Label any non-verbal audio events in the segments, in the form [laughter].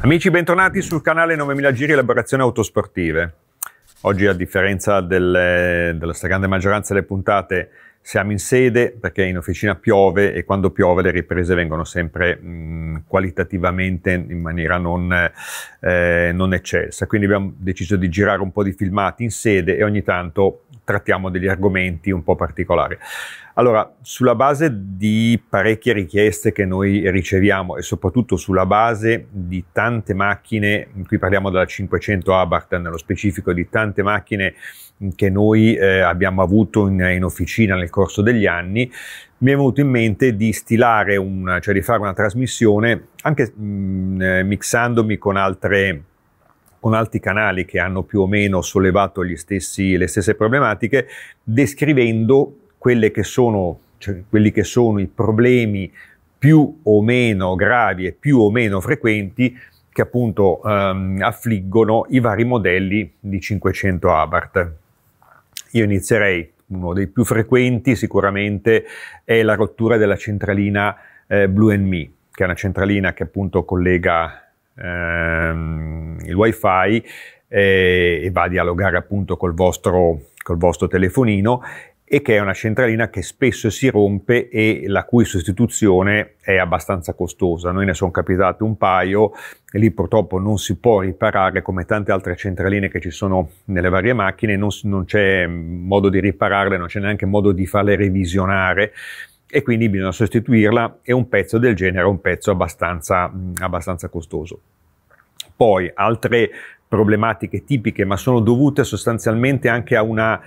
Amici, bentornati sul canale 9000 Giri Elaborazioni Autosportive. Oggi, a differenza delle, della stragrande maggioranza delle puntate, siamo in sede perché in officina piove e quando piove le riprese vengono sempre mh, mm, qualitativamente in maniera non, eh, non eccessa. Quindi abbiamo deciso di girare un po' di filmati in sede e ogni tanto trattiamo degli argomenti un po' particolari. Allora, sulla base di parecchie richieste che noi riceviamo e soprattutto sulla base di tante macchine, qui parliamo della 500 Abarth nello specifico, di tante macchine che noi eh, abbiamo avuto in, in, officina nel corso degli anni, mi è venuto in mente di stilare, una, cioè di fare una trasmissione, anche mh, mm, eh, mixandomi con altre con altri canali che hanno più o meno sollevato stessi, le stesse problematiche, descrivendo che sono, cioè, quelli che sono i problemi più o meno gravi e più o meno frequenti che appunto ehm, affliggono i vari modelli di 500 Abarth. Io inizierei, uno dei più frequenti sicuramente è la rottura della centralina eh, Blue Me, che è una centralina che appunto collega ehm, il wifi eh, e va a dialogare appunto col vostro, col vostro telefonino e che è una centralina che spesso si rompe e la cui sostituzione è abbastanza costosa. Noi ne sono capitate un paio e lì purtroppo non si può riparare come tante altre centraline che ci sono nelle varie macchine, non, non c'è modo di ripararle, non c'è neanche modo di farle revisionare e quindi bisogna sostituirla e un pezzo del genere è un pezzo abbastanza, abbastanza costoso. Poi altre problematiche tipiche ma sono dovute sostanzialmente anche a una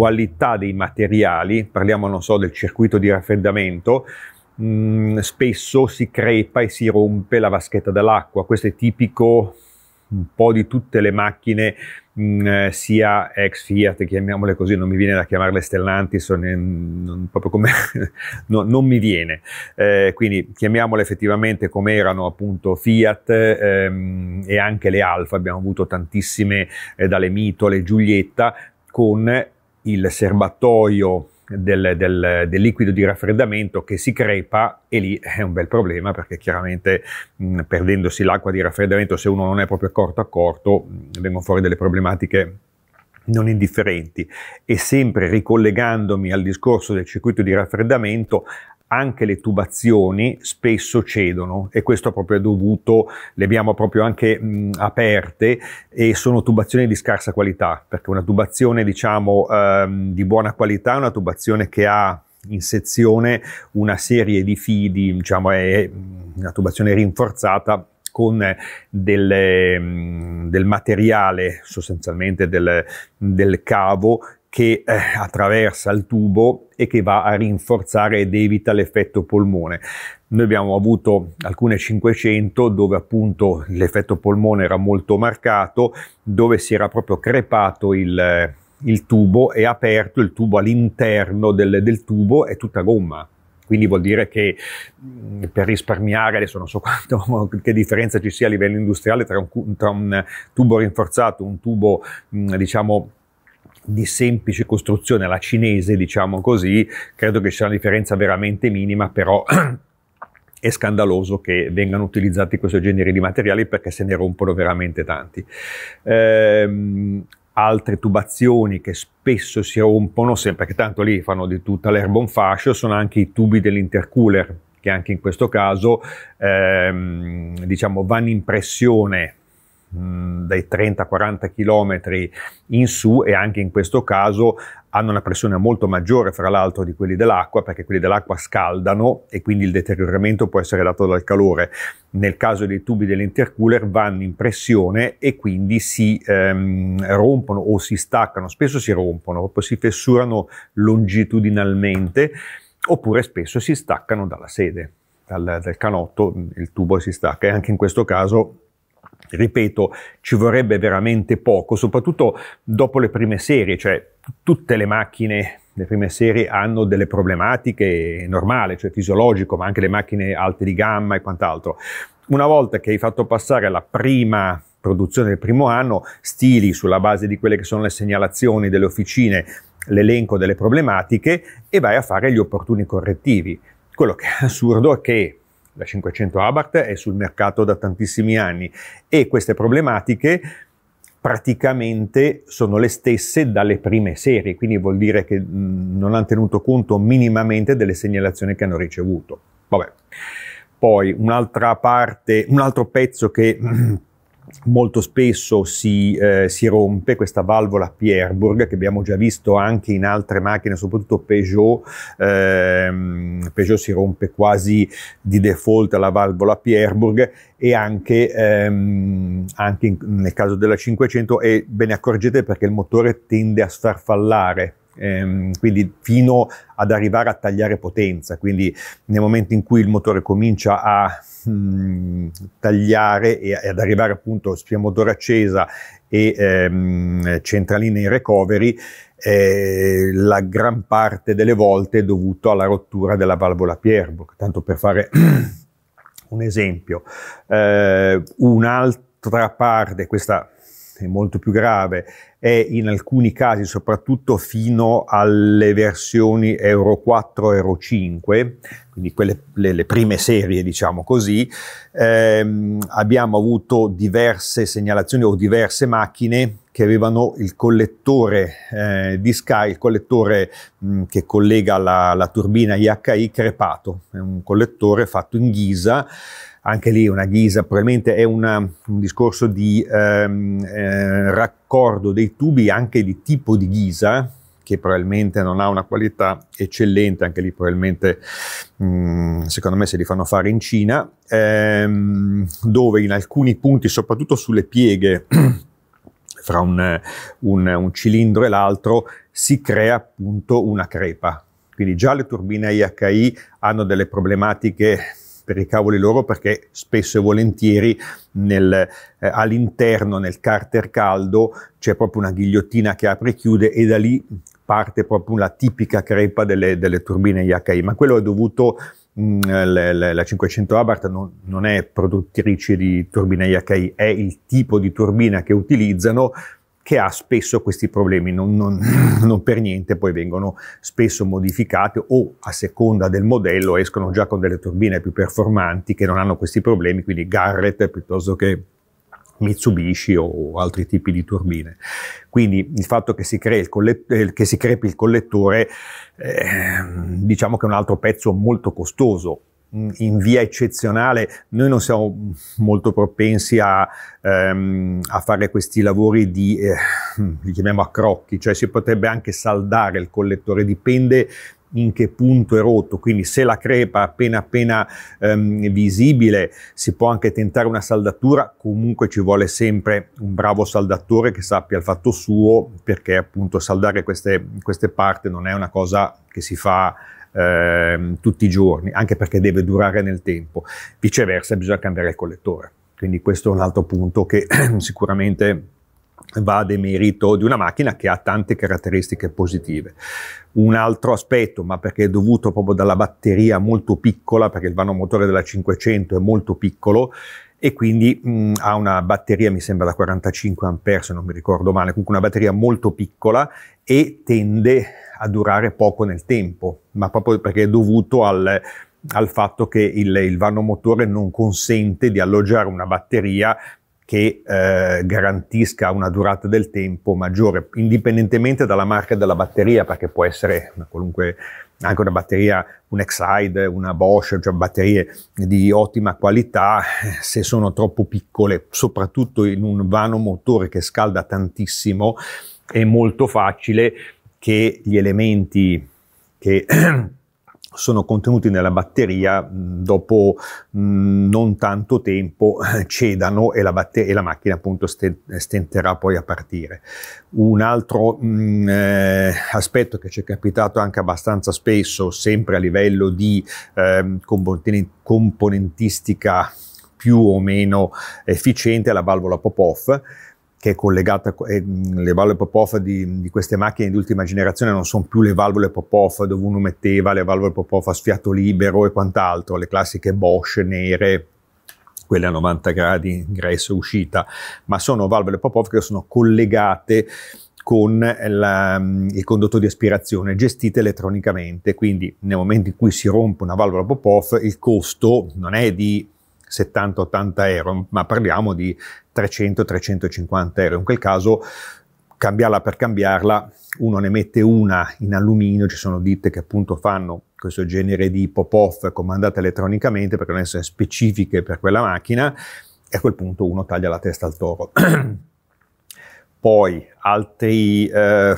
qualità dei materiali, parliamo non so del circuito di raffreddamento, mh, mm, spesso si crepa e si rompe la vaschetta dell'acqua, questo è tipico un po' di tutte le macchine mm, sia ex Fiat, chiamiamole così, non mi viene da chiamarle Stellantis, ne, non, proprio come [laughs] no, non mi viene, eh, quindi chiamiamole effettivamente come erano appunto Fiat ehm, e anche le Alfa, abbiamo avuto tantissime eh, dalle Mito le Giulietta con il serbatoio del, del, del, liquido di raffreddamento che si crepa e lì è un bel problema perché chiaramente mh, mm, perdendosi l'acqua di raffreddamento se uno non è proprio accorto accorto mm, vengono fuori delle problematiche non indifferenti e sempre ricollegandomi al discorso del circuito di raffreddamento anche le tubazioni spesso cedono e questo proprio è dovuto, le abbiamo proprio anche mh, aperte e sono tubazioni di scarsa qualità perché una tubazione diciamo ehm, di buona qualità è una tubazione che ha in sezione una serie di fidi, diciamo è una tubazione rinforzata con delle, del materiale, sostanzialmente del, del, cavo che eh, attraversa il tubo e che va a rinforzare ed evita l'effetto polmone. Noi abbiamo avuto alcune 500 dove appunto l'effetto polmone era molto marcato, dove si era proprio crepato il, il tubo e aperto il tubo all'interno del, del tubo è tutta gomma quindi vuol dire che mm, per risparmiare, adesso non so quanto, [laughs] che differenza ci sia a livello industriale tra un, tra un tubo rinforzato, un tubo mm, diciamo di semplice costruzione alla cinese, diciamo così, credo che sia una differenza veramente minima, però [clears throat] è scandaloso che vengano utilizzati questo genere di materiali perché se ne rompono veramente tanti. Ehm, altre tubazioni che spesso si rompono, sempre che tanto lì fanno di tutta l'erba un fascio, sono anche i tubi dell'intercooler, che anche in questo caso ehm, diciamo, vanno in pressione Mm, dai 30-40 km in su e anche in questo caso hanno una pressione molto maggiore fra l'altro di quelli dell'acqua perché quelli dell'acqua scaldano e quindi il deterioramento può essere dato dal calore. Nel caso dei tubi dell'intercooler vanno in pressione e quindi si ehm, rompono o si staccano, spesso si rompono, proprio si fessurano longitudinalmente oppure spesso si staccano dalla sede, dal, dal canotto, il tubo si stacca e anche in questo caso ripeto, ci vorrebbe veramente poco, soprattutto dopo le prime serie, cioè tutte le macchine, le prime serie hanno delle problematiche, normali, cioè fisiologico, ma anche le macchine alte di gamma e quant'altro. Una volta che hai fatto passare la prima produzione del primo anno, stili sulla base di quelle che sono le segnalazioni delle officine, l'elenco delle problematiche e vai a fare gli opportuni correttivi. Quello che è assurdo è che la 500 Abarth è sul mercato da tantissimi anni e queste problematiche praticamente sono le stesse dalle prime serie, quindi vuol dire che non hanno tenuto conto minimamente delle segnalazioni che hanno ricevuto. Vabbè. Poi un'altra parte, un altro pezzo che [clears throat] molto spesso si, eh, si, rompe questa valvola Pierburg che abbiamo già visto anche in altre macchine, soprattutto Peugeot, ehm, Peugeot si rompe quasi di default la valvola Pierburg e anche, ehm, anche in, nel caso della 500 e ve ne accorgete perché il motore tende a sfarfallare ehm, quindi fino ad arrivare a tagliare potenza, quindi nel momento in cui il motore comincia a mh, mm, tagliare e, ad arrivare appunto spia motore accesa e ehm, centralina in recovery, eh, la gran parte delle volte è dovuto alla rottura della valvola Pierbock, tanto per fare [clears throat] un esempio. Eh, un'altra parte, questa è molto più grave, è in alcuni casi, soprattutto fino alle versioni Euro 4, Euro 5, quindi quelle, le, le prime serie, diciamo così, ehm, abbiamo avuto diverse segnalazioni o diverse macchine che avevano il collettore eh, di Sky, il collettore mh, che collega la, la turbina IHI crepato, è un collettore fatto in ghisa anche lì una ghisa, probabilmente è una, un discorso di ehm, eh, raccordo dei tubi anche di tipo di ghisa, che probabilmente non ha una qualità eccellente, anche lì probabilmente mh, mm, secondo me se li fanno fare in Cina, ehm, dove in alcuni punti, soprattutto sulle pieghe, [clears throat] fra un, un, un cilindro e l'altro, si crea appunto una crepa. Quindi già le turbine IHI hanno delle problematiche per i cavoli loro perché spesso e volentieri nel, eh, all'interno, nel carter caldo, c'è proprio una ghigliottina che apre e chiude e da lì parte proprio la tipica crepa delle, delle turbine IHI, ma quello è dovuto mm, la 500 Abarth non, non, è produttrice di turbine IHI, è il tipo di turbina che utilizzano che ha spesso questi problemi, non, non, [laughs] non, per niente poi vengono spesso modificate o a seconda del modello escono già con delle turbine più performanti che non hanno questi problemi, quindi Garrett piuttosto che Mitsubishi o altri tipi di turbine. Quindi il fatto che si, crei il eh, che si crepi il collettore eh, diciamo che è un altro pezzo molto costoso, in via eccezionale, noi non siamo molto propensi a, ehm, a fare questi lavori di, eh, li chiamiamo a crocchi, cioè si potrebbe anche saldare il collettore, dipende in che punto è rotto, quindi se la crepa appena appena ehm, visibile si può anche tentare una saldatura, comunque ci vuole sempre un bravo saldatore che sappia il fatto suo perché appunto saldare queste, queste parti non è una cosa che si fa eh, tutti i giorni, anche perché deve durare nel tempo. Viceversa bisogna cambiare il collettore. Quindi questo è un altro punto che [clears throat] sicuramente va a demerito di una macchina che ha tante caratteristiche positive. Un altro aspetto, ma perché è dovuto proprio dalla batteria molto piccola, perché il vano motore della 500 è molto piccolo, e quindi mh, mm, ha una batteria, mi sembra da 45 A, se non mi ricordo male, comunque una batteria molto piccola e tende a durare poco nel tempo, ma proprio perché è dovuto al, al fatto che il, il vano motore non consente di alloggiare una batteria che eh, garantisca una durata del tempo maggiore, indipendentemente dalla marca della batteria, perché può essere una qualunque, anche una batteria, un Exide, una Bosch, cioè batterie di ottima qualità, se sono troppo piccole, soprattutto in un vano motore che scalda tantissimo, è molto facile che gli elementi che [clears throat] sono contenuti nella batteria dopo non tanto tempo eh, cedano e la, batter- e la macchina appunto stenterà poi a partire. Un altro mh, eh, aspetto che ci è capitato anche abbastanza spesso, sempre a livello di eh, component- componentistica più o meno efficiente, è la valvola pop-off che è collegata, eh, le valvole pop-off di, di, queste macchine di ultima generazione non sono più le valvole pop-off dove uno metteva le valvole pop-off a sfiato libero e quant'altro, le classiche Bosch nere, quelle a 90 gradi ingresso e uscita, ma sono valvole pop-off che sono collegate con la, il condotto di aspirazione gestite elettronicamente, quindi nel momento in cui si rompe una valvola pop-off il costo non è di 70-80 euro, ma parliamo di 300-350 euro. In quel caso cambiarla per cambiarla, uno ne mette una in alluminio, ci sono ditte che appunto fanno questo genere di pop-off comandate elettronicamente per non essere specifiche per quella macchina e a quel punto uno taglia la testa al toro. [clears throat] Poi altri eh,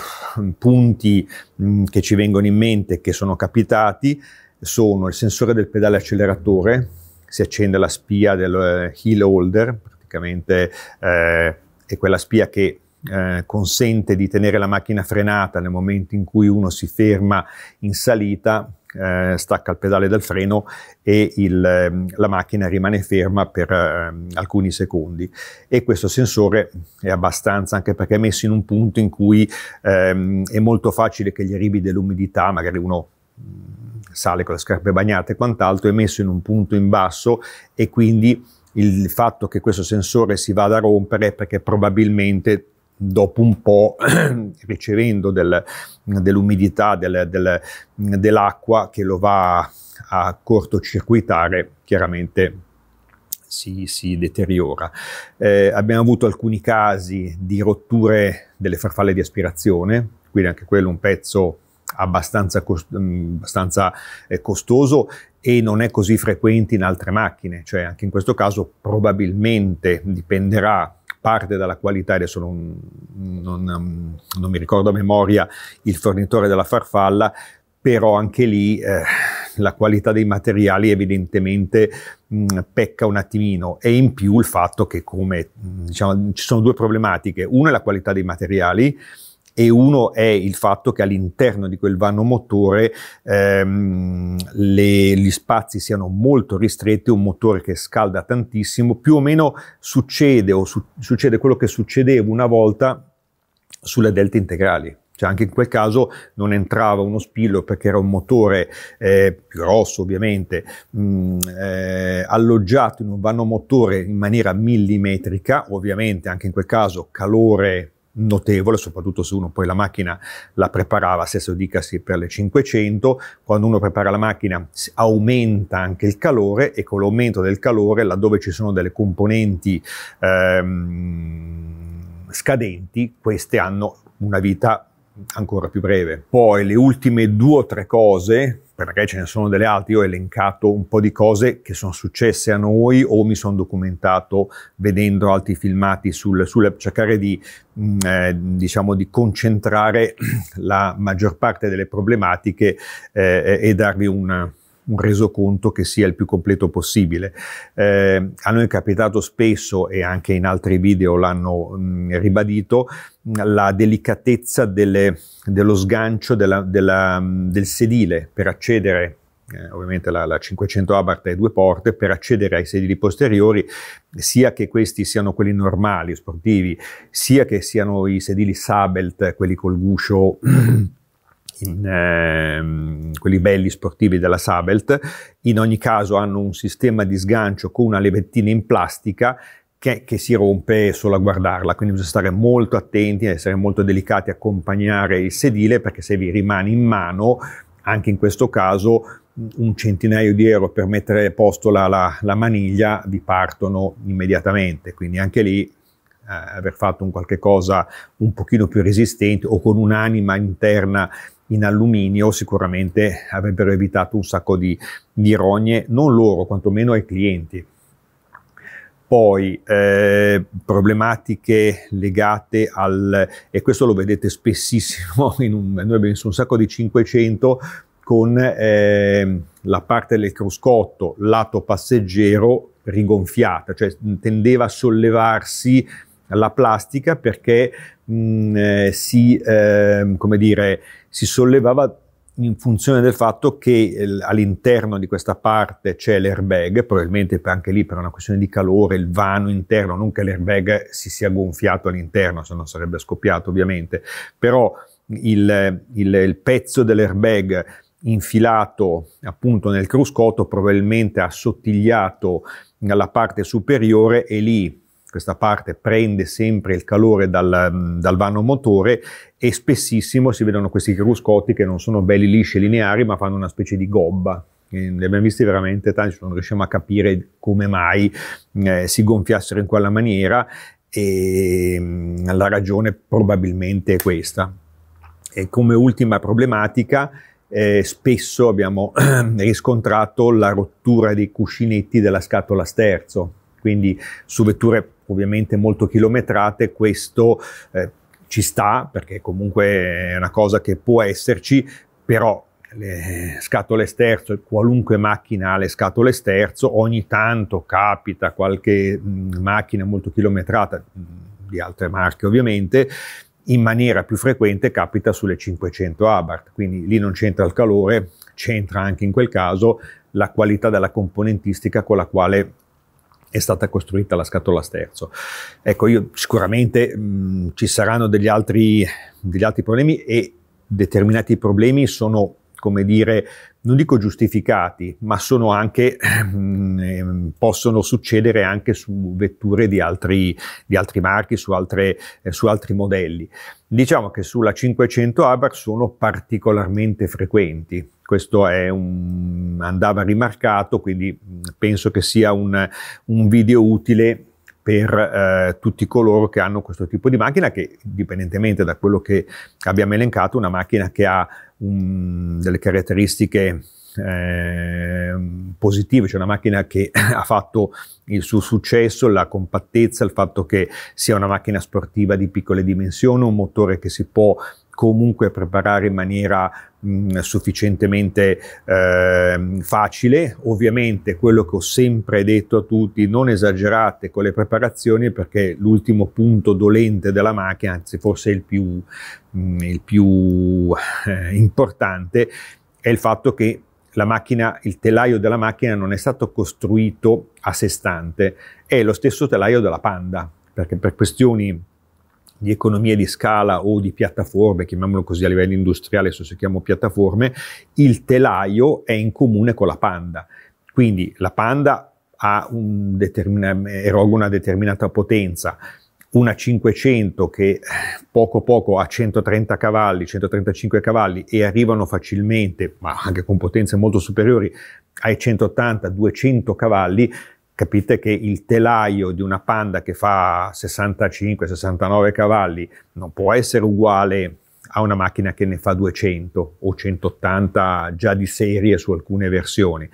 punti mh, mm, che ci vengono in mente che sono capitati sono il sensore del pedale acceleratore, si accende la spia del eh, heel holder, praticamente eh, è quella spia che eh, consente di tenere la macchina frenata nel momento in cui uno si ferma in salita, eh, stacca il pedale dal freno e il, ehm, la macchina rimane ferma per eh, alcuni secondi. E questo sensore è abbastanza anche perché è messo in un punto in cui ehm, è molto facile che gli arrivi dell'umidità, magari uno Mm, sale con le scarpe bagnate e quant'altro, è messo in un punto in basso e quindi il fatto che questo sensore si vada a rompere è perché probabilmente dopo un po' [clears throat] ricevendo del, dell'umidità del, del, dell'acqua che lo va a cortocircuitare, chiaramente si, si, deteriora. Eh, abbiamo avuto alcuni casi di rotture delle farfalle di aspirazione, quindi anche quello un pezzo abbastanza, cost- mm, abbastanza eh, costoso e non è così frequente in altre macchine, cioè anche in questo caso probabilmente dipenderà parte dalla qualità, adesso non, non, mm, non mi ricordo a memoria il fornitore della farfalla, però anche lì eh, la qualità dei materiali evidentemente mh, mm, pecca un attimino e in più il fatto che come diciamo, ci sono due problematiche, una è la qualità dei materiali e uno è il fatto che all'interno di quel vano motore ehm, le, gli spazi siano molto ristretti, un motore che scalda tantissimo, più o meno succede o su, succede quello che succedeva una volta sulle delte integrali. Cioè anche in quel caso non entrava uno spillo perché era un motore eh, più grosso ovviamente, mh, mm, eh, alloggiato in un vano motore in maniera millimetrica, ovviamente anche in quel caso calore notevole, soprattutto se uno poi la macchina la preparava, stesso dicasi per le 500, quando uno prepara la macchina aumenta anche il calore e con l'aumento del calore, laddove ci sono delle componenti ehm, scadenti, queste hanno una vita ancora più breve. Poi le ultime due o tre cose, perché ce ne sono delle altre, io ho elencato un po' di cose che sono successe a noi o mi sono documentato vedendo altri filmati sul, sul cercare di, mm, eh, diciamo, di concentrare [clears throat] la maggior parte delle problematiche eh, e darvi una, un resoconto che sia il più completo possibile. Eh, a noi è capitato spesso, e anche in altri video l'hanno mm, ribadito, la delicatezza delle, dello sgancio della, della, mm, del sedile per accedere eh, ovviamente la, la 500 Abarth ha due porte, per accedere ai sedili posteriori, sia che questi siano quelli normali, sportivi, sia che siano i sedili Sabelt, quelli col guscio [clears throat] in, ehm, quelli belli sportivi della Sabelt, in ogni caso hanno un sistema di sgancio con una levettina in plastica che, che, si rompe solo a guardarla, quindi bisogna stare molto attenti, essere molto delicati, accompagnare il sedile perché se vi rimane in mano, anche in questo caso, un centinaio di euro per mettere a posto la, la, la maniglia vi partono immediatamente, quindi anche lì eh, aver fatto un qualche cosa un pochino più resistente o con un'anima interna in alluminio sicuramente avrebbero evitato un sacco di, di rogne, non loro, quantomeno ai clienti. Poi eh, problematiche legate al, e questo lo vedete spessissimo, [laughs] in un, noi abbiamo un sacco di 500 con eh, la parte del cruscotto lato passeggero rigonfiata, cioè tendeva a sollevarsi la plastica perché mh, mm, eh, si, eh, come dire, si sollevava in funzione del fatto che eh, all'interno di questa parte c'è l'airbag, probabilmente anche lì per una questione di calore, il vano interno, non che l'airbag si sia gonfiato all'interno, se no sarebbe scoppiato ovviamente, però il, il, il pezzo dell'airbag infilato appunto nel cruscotto probabilmente ha assottigliato la parte superiore e lì questa parte prende sempre il calore dal, dal vano motore e spessissimo si vedono questi cruscotti che non sono belli lisci e lineari ma fanno una specie di gobba ne eh, abbiamo visti veramente tanti, non riusciamo a capire come mai eh, si gonfiassero in quella maniera e mh, mm, la ragione probabilmente è questa. E come ultima problematica, eh, spesso abbiamo [clears throat] riscontrato la rottura dei cuscinetti della scatola sterzo, quindi su vetture ovviamente molto chilometrate, questo eh, ci sta perché comunque è una cosa che può esserci, però le scatole sterzo, qualunque macchina ha le scatole sterzo, ogni tanto capita qualche mh, mm, macchina molto chilometrata mh, mm, di altre marche ovviamente, in maniera più frequente capita sulle 500 Abarth, quindi lì non c'entra il calore, c'entra anche in quel caso la qualità della componentistica con la quale è stata costruita la scatola sterzo. Ecco, io sicuramente mh, mm, ci saranno degli altri, degli altri problemi e determinati problemi sono come dire, non dico giustificati, ma sono anche, ehm, possono succedere anche su vetture di altri, di altri marchi, su, altre, eh, su, altri modelli. Diciamo che sulla 500 Abarth sono particolarmente frequenti. Questo è un, andava rimarcato, quindi mm, penso che sia un, un video utile per eh, tutti coloro che hanno questo tipo di macchina che, indipendentemente da quello che abbiamo elencato, una macchina che ha um, delle caratteristiche Ehm, positivo, cioè una macchina che [clears throat] ha fatto il suo successo, la compattezza, il fatto che sia una macchina sportiva di piccole dimensioni, un motore che si può comunque preparare in maniera mh, sufficientemente eh, facile. Ovviamente quello che ho sempre detto a tutti, non esagerate con le preparazioni perché l'ultimo punto dolente della macchina, anzi forse il più, mh, il più eh, importante, è il fatto che la macchina, il telaio della macchina non è stato costruito a sé stante, è lo stesso telaio della Panda, perché per questioni di economia di scala o di piattaforme, chiamiamolo così a livello industriale, se si chiama piattaforme, il telaio è in comune con la Panda. Quindi la Panda un eroga una determinata potenza, una 500 che eh, poco poco ha 130 cavalli, 135 cavalli e arrivano facilmente, ma anche con potenze molto superiori ai 180-200 cavalli, capite che il telaio di una Panda che fa 65-69 cavalli non può essere uguale a una macchina che ne fa 200 o 180 già di serie su alcune versioni.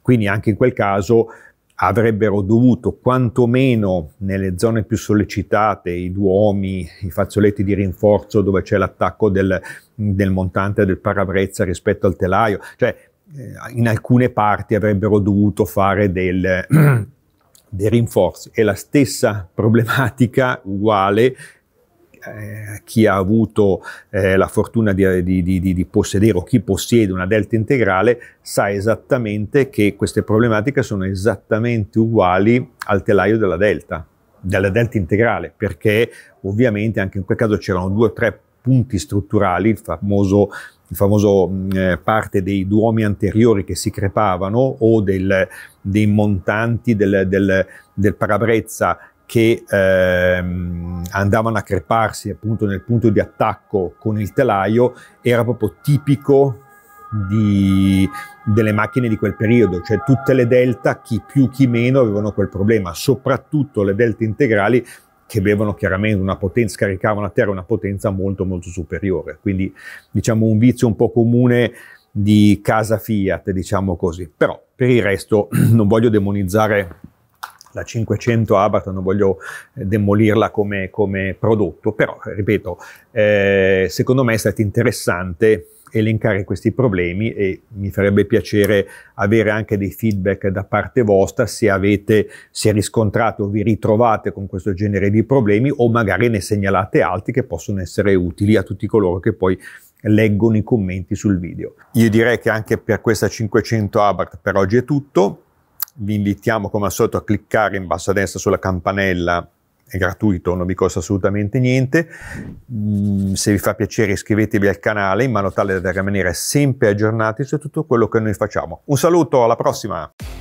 Quindi anche in quel caso avrebbero dovuto quantomeno nelle zone più sollecitate, i duomi, i fazzoletti di rinforzo dove c'è l'attacco del, del montante del parabrezza rispetto al telaio, cioè eh, in alcune parti avrebbero dovuto fare del, [clears throat] dei rinforzi. È la stessa problematica uguale eh, chi ha avuto eh, la fortuna di, di, di, di, possedere o chi possiede una delta integrale sa esattamente che queste problematiche sono esattamente uguali al telaio della delta, della delta integrale, perché ovviamente anche in quel caso c'erano due o tre punti strutturali, il famoso il famoso eh, parte dei duomi anteriori che si crepavano o del, dei montanti del, del, del parabrezza che ehm, andavano a creparsi appunto nel punto di attacco con il telaio era proprio tipico di, delle macchine di quel periodo, cioè tutte le delta, chi più chi meno, avevano quel problema, soprattutto le delta integrali che avevano chiaramente una potenza, scaricavano a terra una potenza molto molto superiore, quindi diciamo un vizio un po' comune di casa Fiat, diciamo così. Però per il resto [clears throat] non voglio demonizzare la 500 Abarth non voglio eh, demolirla come, come prodotto, però eh, ripeto, eh, secondo me è stato interessante elencare questi problemi e mi farebbe piacere avere anche dei feedback da parte vostra se avete, se riscontrate o vi ritrovate con questo genere di problemi o magari ne segnalate altri che possono essere utili a tutti coloro che poi leggono i commenti sul video. Io direi che anche per questa 500 Abarth per oggi è tutto vi invitiamo come al solito a cliccare in basso a destra sulla campanella è gratuito, non vi costa assolutamente niente. Mm, se vi fa piacere iscrivetevi al canale in modo tale da rimanere sempre aggiornati su tutto quello che noi facciamo. Un saluto, alla prossima!